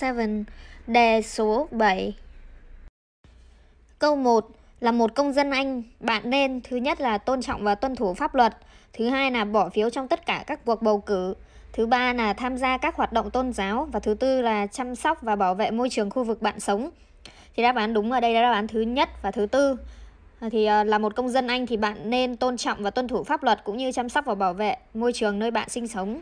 7, đề số 7. Câu 1 là một công dân Anh, bạn nên thứ nhất là tôn trọng và tuân thủ pháp luật, thứ hai là bỏ phiếu trong tất cả các cuộc bầu cử, thứ ba là tham gia các hoạt động tôn giáo và thứ tư là chăm sóc và bảo vệ môi trường khu vực bạn sống. Thì đáp án đúng ở đây là đáp án thứ nhất và thứ tư. Thì ờ, là một công dân Anh thì bạn nên tôn trọng và tuân thủ pháp luật cũng như chăm sóc và bảo vệ môi trường nơi bạn sinh sống.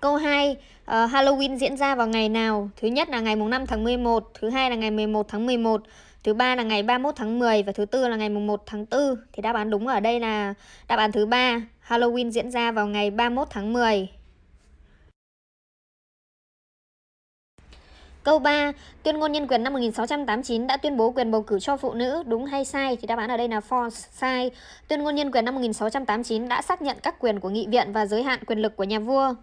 Câu 2, uh, ờ, Halloween diễn ra vào ngày nào? Thứ nhất là ngày mùng 5 tháng 11, thứ hai là ngày 11 tháng 11, thứ ba là ngày 31 tháng 10 và thứ tư là ngày mùng 1 tháng 4. Thì đáp án đúng ở đây là đáp án thứ ba. Halloween diễn ra vào ngày 31 tháng 10. Câu 3, tuyên ngôn nhân quyền năm 1689 đã tuyên bố quyền bầu cử cho phụ nữ, đúng hay sai? Thì đáp án ở đây là false, sai. Tuyên ngôn nhân quyền năm 1689 đã xác nhận các quyền của nghị viện và giới hạn quyền lực của nhà vua.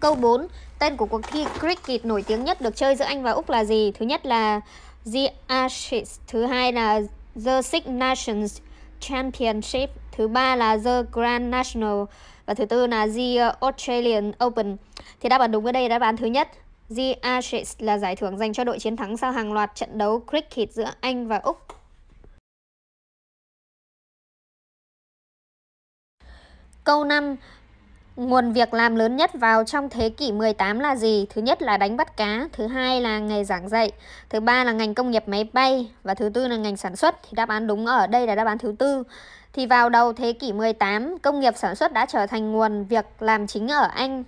Câu 4. Tên của cuộc thi cricket nổi tiếng nhất được chơi giữa Anh và Úc là gì? Thứ nhất là The Ashes, thứ hai là The Six Nations Championship, thứ ba là The Grand National và thứ tư là The Australian Open. Thì đáp án đúng ở đây là đáp án thứ nhất. The Ashes là giải thưởng dành cho đội chiến thắng sau hàng loạt trận đấu cricket giữa Anh và Úc. Câu 5. Nguồn việc làm lớn nhất vào trong thế kỷ 18 là gì? Thứ nhất là đánh bắt cá, thứ hai là nghề giảng dạy, thứ ba là ngành công nghiệp máy bay và thứ tư là ngành sản xuất. Thì đáp án đúng ở đây là đáp án thứ tư. Thì vào đầu thế kỷ 18, công nghiệp sản xuất đã trở thành nguồn việc làm chính ở Anh.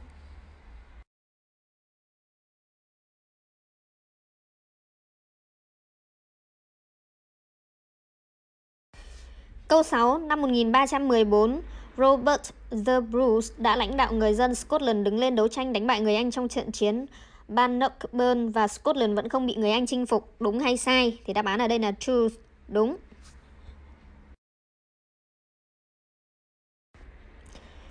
Câu 6, năm 1314, Robert The Bruce đã lãnh đạo người dân Scotland đứng lên đấu tranh đánh bại người Anh trong trận chiến Bannockburn và Scotland vẫn không bị người Anh chinh phục. Đúng hay sai? Thì đáp án ở đây là true, đúng.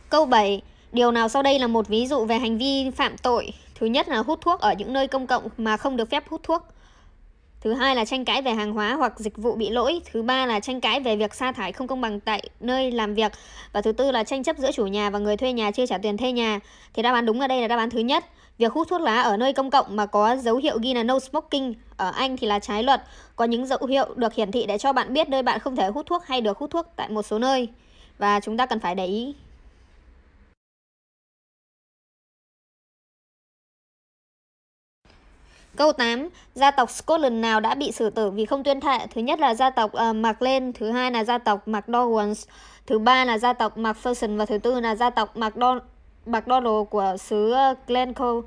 Câu 7. Điều nào sau đây là một ví dụ về hành vi phạm tội? Thứ nhất là hút thuốc ở những nơi công cộng mà không được phép hút thuốc. Thứ hai là tranh cãi về hàng hóa hoặc dịch vụ bị lỗi. Thứ ba là tranh cãi về việc sa thải không công bằng tại nơi làm việc. Và thứ tư là tranh chấp giữa chủ nhà và người thuê nhà chưa trả tiền thuê nhà. Thì đáp án đúng ở đây là đáp án thứ nhất. Việc hút thuốc lá ở nơi công cộng mà có dấu hiệu ghi là no smoking ở Anh thì là trái luật. Có những dấu hiệu được hiển thị để cho bạn biết nơi bạn không thể hút thuốc hay được hút thuốc tại một số nơi. Và chúng ta cần phải để ý Câu 8, gia tộc Scotland nào đã bị xử tử vì không tuyên thệ? Thứ nhất là gia tộc uh, ờ, Maclean, thứ hai là gia tộc McDowells, thứ ba là gia tộc Macpherson và thứ tư là gia tộc McDonald McDonald của xứ ờ, Glencoe. Uh,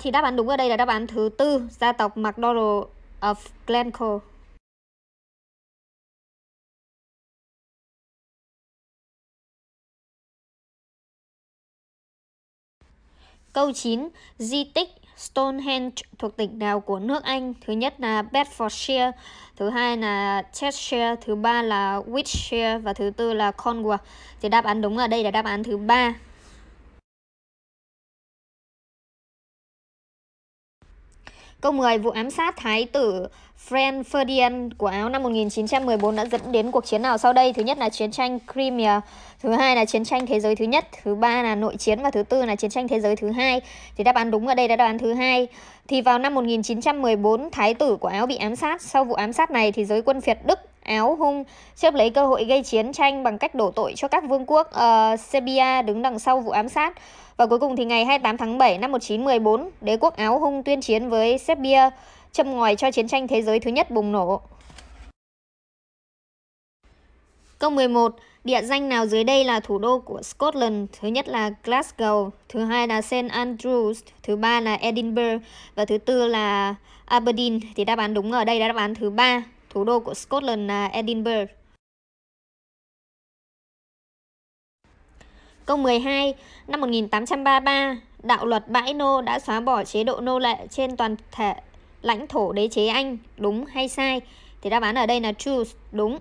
thì đáp án đúng ở đây là đáp án thứ tư, gia tộc McDonald of Glencoe. Câu 9. Di tích Stonehenge thuộc tỉnh nào của nước Anh? Thứ nhất là Bedfordshire, thứ hai là Cheshire, thứ ba là Wiltshire và thứ tư là Cornwall. Thì đáp án đúng ở đây là đáp án thứ ba. Câu 10, vụ ám sát thái tử Franz Ferdinand của Áo năm 1914 đã dẫn đến cuộc chiến nào sau đây? Thứ nhất là chiến tranh Crimea, thứ hai là chiến tranh thế giới thứ nhất, thứ ba là nội chiến và thứ tư là chiến tranh thế giới thứ hai. Thì đáp án đúng ở đây là đáp án thứ hai. Thì vào năm 1914, thái tử của Áo bị ám sát. Sau vụ ám sát này thì giới quân phiệt Đức Áo, Hung xếp lấy cơ hội gây chiến tranh bằng cách đổ tội cho các vương quốc uh, Serbia đứng đằng sau vụ ám sát. Và cuối cùng thì ngày 28 tháng 7 năm 1914, đế quốc Áo Hung tuyên chiến với Serbia, châm ngòi cho chiến tranh thế giới thứ nhất bùng nổ. Câu 11. Địa danh nào dưới đây là thủ đô của Scotland? Thứ nhất là Glasgow, thứ hai là St. Andrews, thứ ba là Edinburgh và thứ tư là Aberdeen. Thì đáp án đúng ở đây là đáp án thứ ba thủ đô của Scotland là Edinburgh. Câu 12, năm 1833, đạo luật bãi nô đã xóa bỏ chế độ nô lệ trên toàn thể lãnh thổ đế chế Anh, đúng hay sai? Thì đáp án ở đây là true, đúng.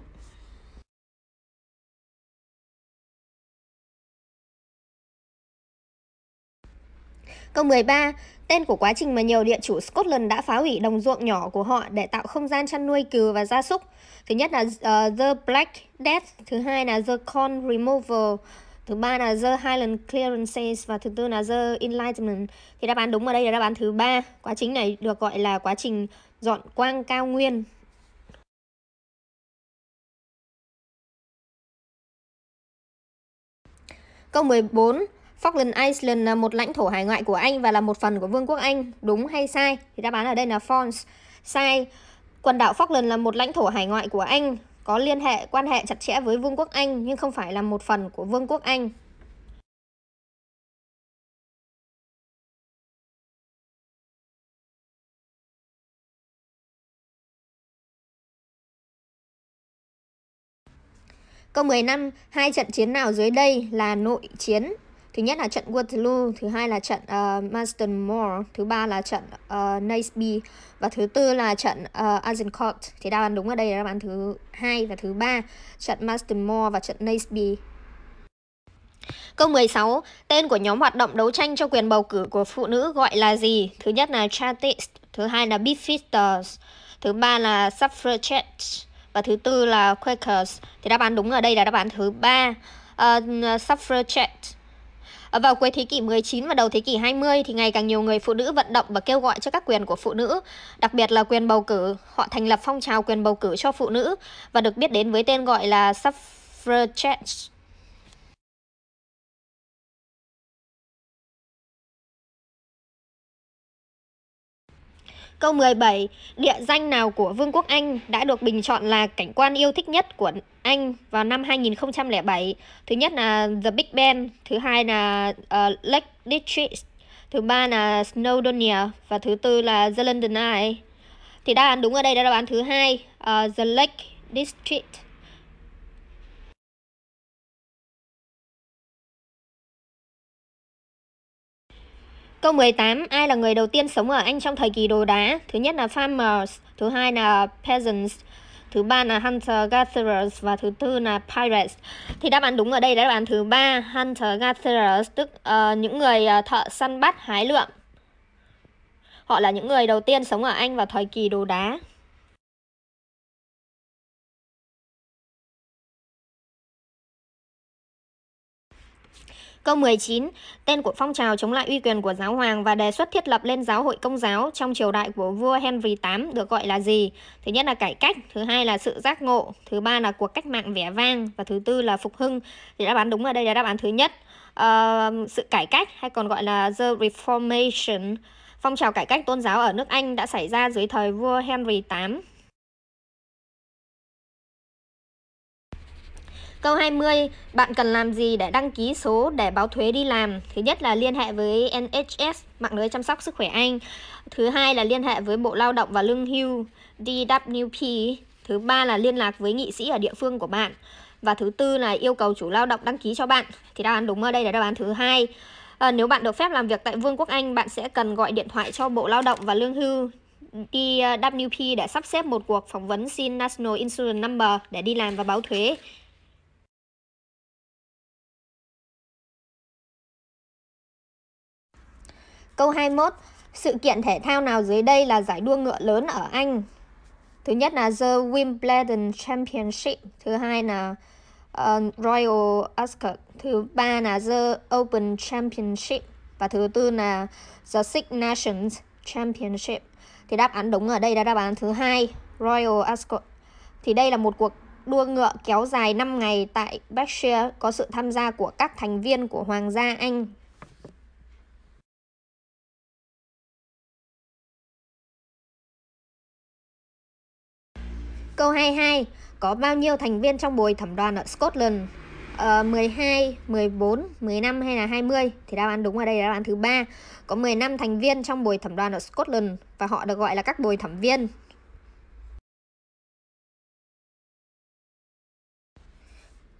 Câu 13. Tên của quá trình mà nhiều địa chủ Scotland đã phá hủy đồng ruộng nhỏ của họ để tạo không gian chăn nuôi cừu và gia súc. Thứ nhất là uh, The Black Death, thứ hai là The Corn Removal, thứ ba là The Highland Clearances và thứ tư là The Enlightenment. Thì đáp án đúng ở đây là đáp án thứ ba. Quá trình này được gọi là quá trình dọn quang cao nguyên. Câu 14. Falkland Island là một lãnh thổ hải ngoại của Anh và là một phần của Vương quốc Anh. Đúng hay sai? Thì đáp án ở đây là false. Sai. Quần đảo Falkland là một lãnh thổ hải ngoại của Anh, có liên hệ quan hệ chặt chẽ với Vương quốc Anh nhưng không phải là một phần của Vương quốc Anh. Câu 15, hai trận chiến nào dưới đây là nội chiến Thứ nhất là trận Waterloo, thứ hai là trận uh, Marston Moor, thứ ba là trận uh, Naseby và thứ tư là trận uh, ờ, Agincourt. Thì đáp án đúng ở đây là đáp án thứ hai và thứ ba, trận Marston Moor và trận Naseby. Câu 16. Tên của nhóm hoạt động đấu tranh cho quyền bầu cử của phụ nữ gọi là gì? Thứ nhất là Chartist, thứ hai là Beefeaters, thứ ba là Suffragettes và thứ tư là Quakers. Thì đáp án đúng ở đây là đáp án thứ ba, uh, Suffragettes. Ờ, vào cuối thế kỷ 19 và đầu thế kỷ 20 thì ngày càng nhiều người phụ nữ vận động và kêu gọi cho các quyền của phụ nữ, đặc biệt là quyền bầu cử. Họ thành lập phong trào quyền bầu cử cho phụ nữ và được biết đến với tên gọi là suffragettes. Câu 17, địa danh nào của Vương quốc Anh đã được bình chọn là cảnh quan yêu thích nhất của Anh vào năm 2007? Thứ nhất là The Big Ben, thứ hai là uh, Lake District, thứ ba là Snowdonia và thứ tư là The London Eye. Thì đáp án đúng ở đây là đáp án thứ hai, uh, The Lake District. Câu 18, ai là người đầu tiên sống ở Anh trong thời kỳ đồ đá? Thứ nhất là farmers, thứ hai là peasants, thứ ba là hunter gatherers và thứ tư là pirates. Thì đáp án đúng ở đây là đáp án thứ ba, hunter gatherers tức uh, những người uh, thợ săn bắt hái lượm. Họ là những người đầu tiên sống ở Anh vào thời kỳ đồ đá. Câu 19, tên của phong trào chống lại uy quyền của giáo hoàng và đề xuất thiết lập lên giáo hội công giáo trong triều đại của vua Henry VIII được gọi là gì? Thứ nhất là cải cách, thứ hai là sự giác ngộ, thứ ba là cuộc cách mạng vẻ vang và thứ tư là phục hưng. Thì đáp án đúng ở đây là đáp án thứ nhất. Uh, sự cải cách hay còn gọi là The Reformation Phong trào cải cách tôn giáo ở nước Anh đã xảy ra dưới thời vua Henry VIII Câu 20, bạn cần làm gì để đăng ký số để báo thuế đi làm? Thứ nhất là liên hệ với NHS, mạng lưới chăm sóc sức khỏe Anh. Thứ hai là liên hệ với Bộ Lao động và Lương hưu, DWP. Thứ ba là liên lạc với nghị sĩ ở địa phương của bạn. Và thứ tư là yêu cầu chủ lao động đăng ký cho bạn. Thì đáp án đúng ở đây là đáp án thứ hai. À, nếu bạn được phép làm việc tại Vương quốc Anh, bạn sẽ cần gọi điện thoại cho Bộ Lao động và Lương hưu DWP để sắp xếp một cuộc phỏng vấn xin National Insurance Number để đi làm và báo thuế. Câu 21. Sự kiện thể thao nào dưới đây là giải đua ngựa lớn ở Anh? Thứ nhất là The Wimbledon Championship, thứ hai là uh, Royal Ascot, thứ ba là The Open Championship và thứ tư là The Six Nations Championship. Thì đáp án đúng ở đây là đáp án thứ hai, Royal Ascot. Thì đây là một cuộc đua ngựa kéo dài 5 ngày tại Berkshire có sự tham gia của các thành viên của Hoàng gia Anh Câu 22. Có bao nhiêu thành viên trong bồi thẩm đoàn ở Scotland? Ờ, 12, 14, 15 hay là 20? Thì đáp án đúng ở đây là đáp án thứ ba. Có 15 thành viên trong bồi thẩm đoàn ở Scotland và họ được gọi là các bồi thẩm viên.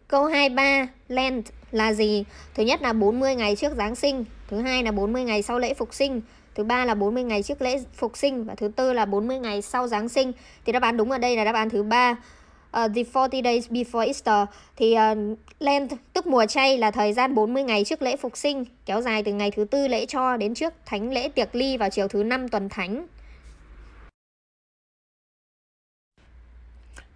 Câu 23, Lent là gì? Thứ nhất là 40 ngày trước Giáng sinh, thứ hai là 40 ngày sau lễ phục sinh, Thứ ba là 40 ngày trước lễ phục sinh và thứ tư là 40 ngày sau Giáng sinh. Thì đáp án đúng ở đây là đáp án thứ ba. Uh, the 40 days before Easter thì uh, Lent tức mùa chay là thời gian 40 ngày trước lễ phục sinh, kéo dài từ ngày thứ tư lễ cho đến trước thánh lễ tiệc ly vào chiều thứ năm tuần thánh.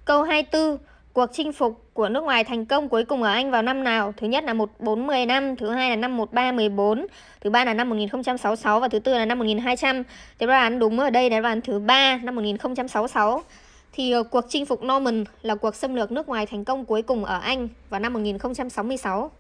Câu 24 cuộc chinh phục của nước ngoài thành công cuối cùng ở Anh vào năm nào? Thứ nhất là 1410 năm, thứ hai là năm 1314, thứ ba là năm 1066 và thứ tư là năm 1200. Thế đáp án đúng ở đây là đáp án thứ ba năm 1066. Thì ờ, cuộc chinh phục Norman là cuộc xâm lược nước ngoài thành công cuối cùng ở Anh vào năm 1066.